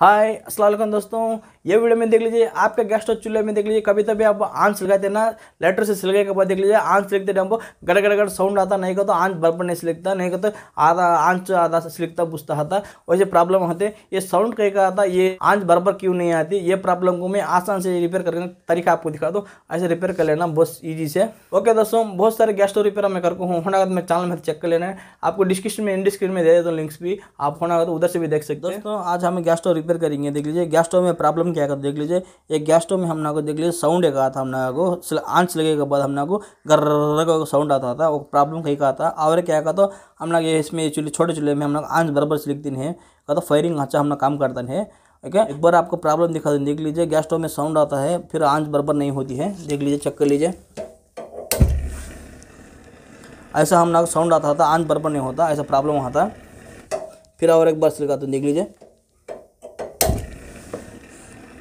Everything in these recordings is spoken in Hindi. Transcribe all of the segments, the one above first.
हाय असलम दोस्तों ये वीडियो में देख लीजिए आपके गैस स्टोव चूल्हे में देख लीजिए कभी तभी आप आंच लगाते ना लेटर से सिलगे के बाद देख लीजिए आंस लिखते टाइम को गड़ गड़ गड़ साउंड आता नहीं करता आंस बराबर नहीं सिलकता नहीं कहते आधा आंच आधा सिलकता बुझता आता वैसे प्रॉब्लम होते ये साउंड कहीं का आता ये आंच बराबर क्यों नहीं आती ये प्रॉब्लम को मैं आसान से रिपेयर करने का तरीका आपको दिखा दो ऐसे रिपेयर कर लेना बहुत ईजी से ओके दोस्तों बहुत सारे गैस स्टोव रिपेयर मैं करूँ हूँ होना मैं चैनल में चेक कर लेना है आपको डिस्क्रिप्शन में इन में दे देता हूँ लिंक्स भी आप होना उधर से भी देख सकते हो दोस्तों आज हमें गैस स्टोव प्रिपेयर करेंगे देख लीजिए गैस स्टोव में प्रॉब्लम क्या कर तो देख लीजिए एक गैस स्टोव में हमने को देख लीजिए साउंड एक आता हमने को आंच लगे के बाद हमने को गर्र का साउंड आता था वो प्रॉब्लम कहीं का आता और क्या कहा तो हम लोग इसमें चूल्हे छोटे चूल्हे में हम लोग आंच बराबर से लिखते हैं का तो फायरिंग अच्छा हम काम करते हैं ओके एक बार आपको प्रॉब्लम दिखा दें देख लीजिए गैस स्टोव में साउंड आता है फिर आँच बराबर नहीं होती है देख लीजिए चेक कर लीजिए ऐसा हम लोग साउंड आता था आँच बराबर नहीं होता ऐसा प्रॉब्लम आता फिर और एक बार सिलका तो देख लीजिए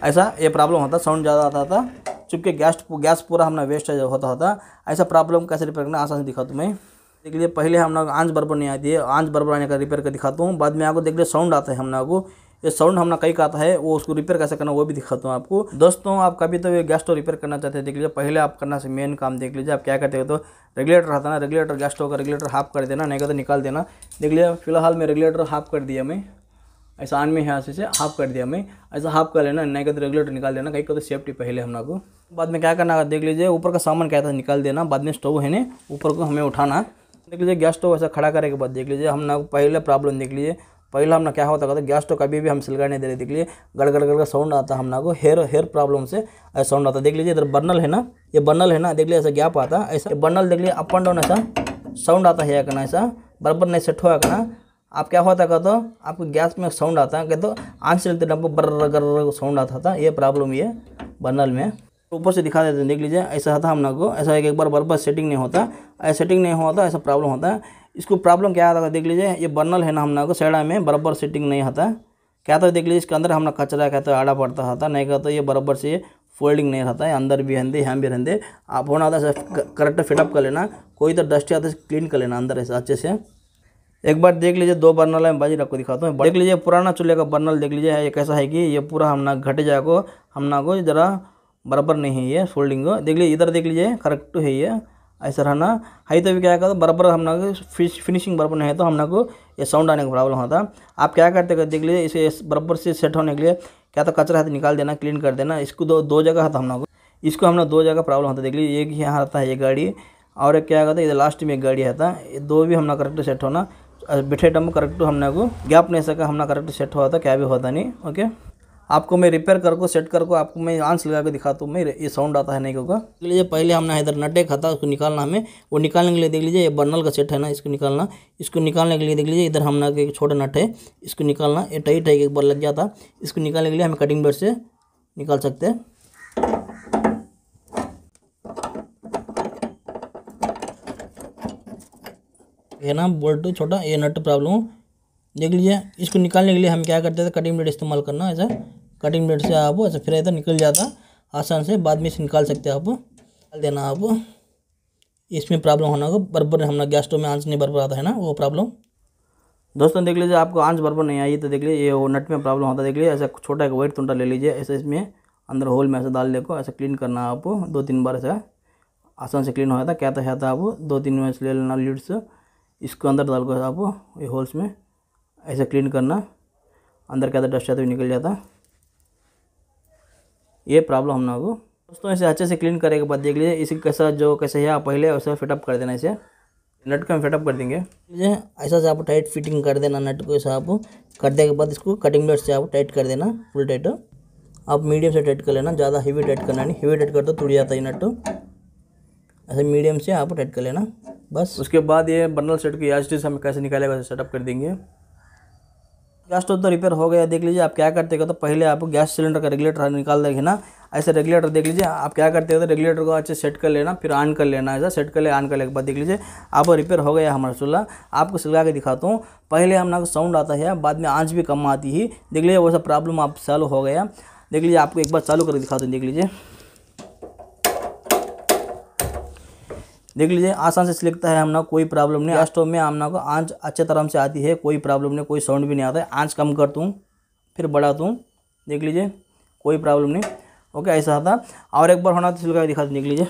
ऐसा ये प्रॉब्लम होता साउंड ज़्यादा आता था चुपके गैस गैस पूरा हमने वेस्ट होता होता ऐसा प्रॉब्लम कैसे रिपेयर करना आसान से दिखा तुम्हें मैं देख लिए पहले हम लोग आँच बरबर नहीं आती है आँच बरबर आने का रिपेयर कर दिखाता हूँ बाद में आपको देख लीजिए साउंड आता है हम लोग को ये साउंड हमारा कई का आता है वो उसको रिपेयर कैसे करना वो भी दिखाता हूँ आपको दोस्तों आप कभी तो ये गैस स्टोव रिपेयर करना चाहते हैं देख लीजिए पहले आप करना से मेन काम देख लीजिए आप क्या करते हो तो रेगुलेटर रहता ना रेगुलेटर गैस स्टोव का रेगुलेटर हाफ कर देना नहीं तो निकाल देना देख लिया फिलहाल मैं रेगुलेटर हाफ कर दिया मैं ऐसा आन में है ऐसे से हाफ कर दिया मैं ऐसा हाफ कर लेना नहीं कहते रेगुलेटर निकाल देना कहीं कहते सेफ्टी पहले हम लोग बाद में क्या करना देख लीजिए ऊपर का सामान क्या था निकाल देना बाद में स्टोव है ना ऊपर को हमें उठाना देख लीजिए गैस स्टोव ऐसा खड़ा करे के बाद देख लीजिए हम लोग पहले प्रॉब्लम देख लीजिए पहला हमने क्या होता था गैस स्टोव कभी भी हम सिलगा नहीं दे रहे देख लीजिए गड़ गड़ का साउंड आता हम लोग को हेयर हेयर प्रॉब्लम से ऐसा साउंड आता देख लीजिए इधर बर्नल है ना ये बर्नल है ना देख लीजिए ऐसा गैप आता ऐसा बर्नल देख लीजिए अप एंड डाउन ऐसा साउंड आता है करना ऐसा बराबर नहीं सेट हुआ करना आप क्या होता कहते आपको गैस में साउंड आता है कहते तो आंसर चलते टाइम बर्र बर साउंड आता था ये प्रॉब्लम ये बर्नल में तो ऊपर से दिखा देते हैं देख लीजिए ऐसा था हम लोग को ऐसा एक बार बर्बर सेटिंग नहीं होता ऐसा सेटिंग नहीं होता ऐसा प्रॉब्लम होता है इसको प्रॉब्लम क्या आता है देख लीजिए ये बर्नल है ना हम लोग को सैडा में बराबर सेटिंग नहीं होता क्या था देख लीजिए इसके अंदर हम लोग कचरा कहते तो आड़ा पड़ता था नहीं कहते ये बराबर से फोल्डिंग नहीं रहता है अंदर भी रहते यहाँ भी रहते आप होना होता है करेक्ट फिटअप कर लेना कोई तो डस्ट आता है क्लीन कर लेना अंदर ऐसा अच्छे से एक बार देख लीजिए दो बर्नल है बाजी भाजी आपको दिखाता हूँ देख लीजिए पुराना चूल्हे का बर्नल देख लीजिए ये कैसा है कि ये पूरा हम ना घट जाए को हम ना को ज़रा बराबर नहीं है ये फोल्डिंग देख लीजिए इधर देख लीजिए करेक्ट है ये ऐसा रहना है तो भी क्या करता बराबर हम ना फिनिशिंग बराबर नहीं है तो हम ना को ये साउंड आने का प्रॉब्लम होता आप क्या करते कर देख लीजिए इसे बराबर से सेट होने के लिए क्या तो कचरा हाथ निकाल देना क्लीन कर देना इसको दो दो जगह हम लोग इसको हम दो जगह प्रॉब्लम होता देख लीजिए एक यहाँ रहता है ये गाड़ी और एक क्या कहता है इधर लास्ट में एक गाड़ी आता है दो भी हम ना करेक्ट सेट होना करेक्ट हमने को गैप नहीं सका हमने करेक्ट सेट हुआ था क्या भी हुआ था नहीं ओके आपको मैं रिपेयर करको सेट करको आपको मैं आंस लगा के दिखाता हूँ मैं ये साउंड आता है नहीं क्योंकि देख लीजिए पहले हमने इधर नटे खाता था उसको निकालना हमें वो निकालने के लिए देख लीजिए ये बर्नल का सेट है ना इसको निकालना इसको निकालने के लिए देख लीजिए इधर हमने एक छोटा नट है इसको निकालना ये टाइट है एक बार लग जाता इसको निकालने के लिए हमें कटिंग बेड से निकाल सकते हैं है ना बोल्ट तो छोटा ये नट प्रॉब्लम देख लीजिए इसको निकालने के लिए हम क्या करते थे कटिंग ब्लेड इस्तेमाल करना ऐसा कटिंग ब्लेड से आप ऐसा फिर ऐसा निकल जाता आसान से बाद में इसे निकाल सकते आप निकाल देना आप इसमें प्रॉब्लम होना होगा बरबर हमारा गैस स्टोव में आंस नहीं बरबर आता है ना वो प्रॉब्लम दोस्तों देख लीजिए आपको आंस बरबर नहीं आई तो देख लीजिए ये वो नट में प्रॉब्लम होता है देख लीजिए ऐसा छोटा एक वाइट टुंटा ले लीजिए ऐसे इसमें अंदर होल में ऐसा डाल देखो ऐसा क्लीन करना आप दो तीन बार ऐसा आसान से क्लीन हो जाता क्या था, तो था तो आप दो तीन में ले लेना लीड्स इसको अंदर डाल कर आपको ये होल्स में ऐसे क्लीन करना अंदर के अंदर डस्ट आता तो निकल जाता ये प्रॉब्लम हम लोगों को दोस्तों इसे अच्छे से क्लीन करने के बाद देख लीजिए इसे कैसा जो कैसे है आप पहले उसे फिटअप कर देना इसे नट को हम फिटअप कर देंगे ऐसा से आप टाइट फिटिंग कर देना नट को ऐसा आप कर देने के बाद इसको कटिंग ब्लेड से आप टाइट कर देना फुल टाइट आप मीडियम से टाइट कर लेना ज़्यादा हेवी टाइट करना नहीं हैवी टाइट कर दो तो टूट जाता है नट ऐसे मीडियम से आप टाइट कर लेना बस उसके बाद ये बर्नल सेट की एच हम कैसे निकालेगा वैसे सेटअप कर देंगे गैस स्टोव तो रिपेयर हो गया देख लीजिए आप क्या करते हो तो पहले आप गैस सिलेंडर का रेगुलेटर निकाल देंगे ना ऐसे रेगुलेटर देख लीजिए आप क्या करते हो तो रेगुलेटर को अच्छे सेट कर लेना फिर ऑन कर लेना ऐसा सेट कर ले ऑन करने के बाद देख लीजिए आप रिपेयर हो गया हमारा चूल्हा आपको सिलगा के दिखाता हूँ पहले हम ना साउंड आता है बाद में आँच भी कम आती है देख लीजिए वैसा प्रॉब्लम आप सॉल्व हो गया देख लीजिए आपको एक बार चालू करके दिखाता हूँ देख लीजिए देख लीजिए आसान से लिखता है हमना कोई प्रॉब्लम नहीं गैस में हमना को आँच अच्छे तरह से आती है कोई प्रॉब्लम नहीं कोई साउंड भी नहीं आता है आँच कम कर दूँ फिर बढ़ा दूँ देख लीजिए कोई प्रॉब्लम नहीं ओके ऐसा था और एक बार होना तो सिलका दिखा देख लीजिए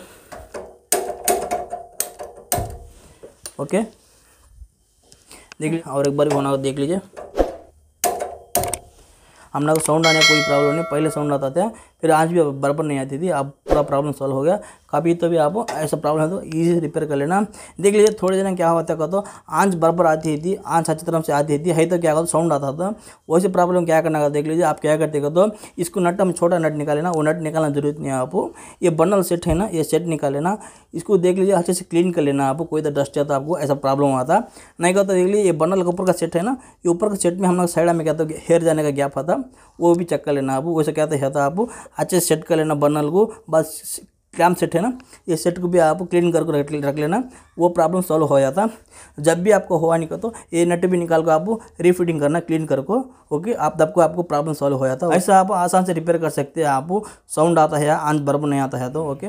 ओके देख लीजिए और एक बार भी होना तो देख लीजिए हम लोग साउंड आने कोई प्रॉब्लम नहीं पहले साउंड आता था फिर आज भी बराबर नहीं आती थी अब पूरा प्रॉब्लम सॉल्व हो गया कभी तो भी आप ऐसा प्रॉब्लम है तो ईजी रिपेयर कर लेना देख लीजिए थोड़े दिन क्या होता है तो आँच बराबर आती थी आँच अच्छी तरह से आती थी है तो क्या होता साउंड आता था वैसे प्रॉब्लम क्या करना देख लीजिए आप क्या करते तो इसको नट हम छोटा नट निकालेना वो नट निकालना जरूरत नहीं है आपको ये बनल सेट है ना ये सेट निकाल लेना इसको देख लीजिए अच्छे से क्लीन कर लेना आपको कोई तो डस्ट जाता तो आपको ऐसा प्रॉब्लम आता नहीं कहता देख लीजिए ये बर्नल के ऊपर का सेट है ना ये ऊपर का सेट में हम लोग साइड में क्या था हेयर जाने का गैप आता वो भी चक्कर लेना आप वैसे क्या था आप अच्छे सेट कर लेना बर्नल को बस क्लैम सेट है ना ये सेट को भी आप क्लीन करके रख लेना वो प्रॉब्लम सॉल्व हो जाता जब भी आपको हुआ नहीं तो ये नट भी निकाल कर आप रिफिटिंग करना क्लीन को ओके आप तब को आपको प्रॉब्लम सॉल्व हो जाता ऐसा आप आसान से रिपेयर कर सकते हैं आप साउंड आता है आंध बर्ब नहीं आता है तो ओके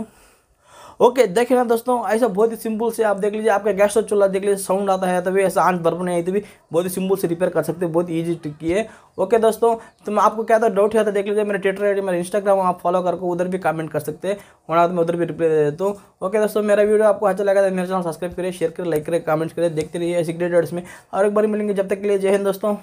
ओके देखिए ना दोस्तों ऐसा बहुत ही सिंपल से आप देख लीजिए आपका गैस स्टोव चूल्हा देख लीजिए साउंड आता है तभी ऐसा आंट बर्फ नहीं आई तभी बहुत ही सिंपल से रिपेयर कर सकते हैं बहुत ईजी ट्रिक है ओके दोस्तों तो मैं आपको क्या था डाउट है तो देख लीजिए मेरे ट्विटर आई मेरे इंस्टाग्राम आप फॉलो करके उधर भी कमेंट कर सकते हैं तो मैं उधर भी रिप्लाई दे देता हूँ ओके दोस्तों मेरा वीडियो आपको अच्छा लगा तो मेरे चैनल सब्सक्राइब करिए शेयर करें लाइक करें कमेंट करें देखते रहिए ऐसी ग्रेट में और एक बार मिलेंगे जब तक के लिए जय हिंद दोस्तों